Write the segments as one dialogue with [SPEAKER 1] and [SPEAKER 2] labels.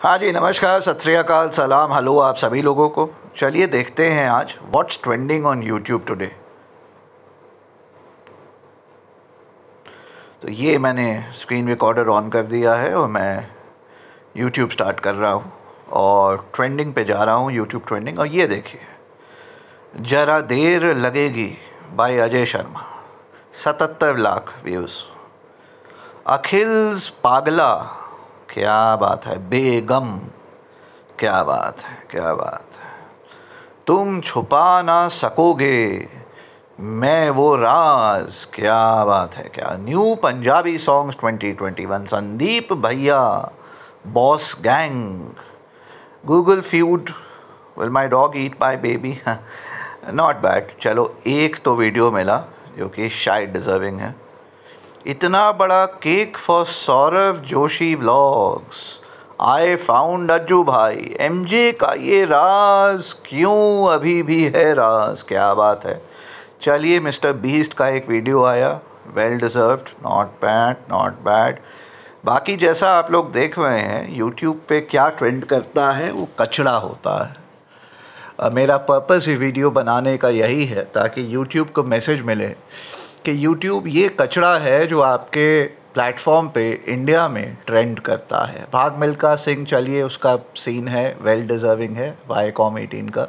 [SPEAKER 1] हाँ जी नमस्कार सत श्रीकाल सलाम हेलो आप सभी लोगों को चलिए देखते हैं आज what's trending on YouTube today तो ये मैंने स्क्रीन रिकॉर्डर ऑन कर दिया है और मैं यूट्यूब स्टार्ट कर रहा हूँ और ट्रेंडिंग पे जा रहा हूँ यूट्यूब ट्रेंडिंग और ये देखिए जरा देर लगेगी बाय अजय शर्मा सतहत्तर लाख व्यूज़ अखिल पागला क्या बात है बेगम क्या बात है क्या बात है तुम छुपा ना सकोगे मैं वो राज क्या बात है क्या न्यू पंजाबी सॉन्ग्स 2021 संदीप भैया boss gang Google feud will my dog eat my baby not bad चलो एक तो वीडियो मिला जो कि शायद डिज़र्विंग है इतना बड़ा cake for Saurabh Joshi vlogs I found Ajju भाई एम जे का ये राज क्यों अभी भी है राज क्या बात है चलिए मिस्टर बीस्ट का एक वीडियो आया well deserve not bad not bad बाकी जैसा आप लोग देख रहे हैं यूट्यूब पे क्या ट्रेंड करता है वो कचड़ा होता है मेरा पर्पस ये वीडियो बनाने का यही है ताकि यूट्यूब को मैसेज मिले कि यूट्यूब ये कचरा है जो आपके प्लेटफॉर्म पे इंडिया में ट्रेंड करता है भाग मिल्का सिंह चलिए उसका सीन है वेल डिज़र्विंग है वाई कॉम एटीन का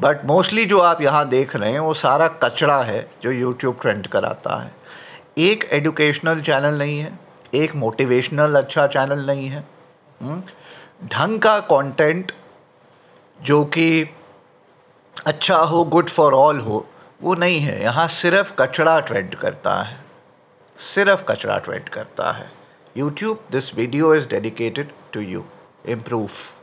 [SPEAKER 1] बट मोस्टली जो आप यहाँ देख रहे हैं वो सारा कचरा है जो यूट्यूब ट्रेंड कराता है एक एडुकेशनल चैनल नहीं है एक मोटिवेशनल अच्छा चैनल नहीं है हम्म, ढंग का कंटेंट जो कि अच्छा हो गुड फॉर ऑल हो वो नहीं है यहाँ सिर्फ कचरा ट्रेंड करता है सिर्फ कचरा ट्रेंड करता है YouTube this video is dedicated to you improve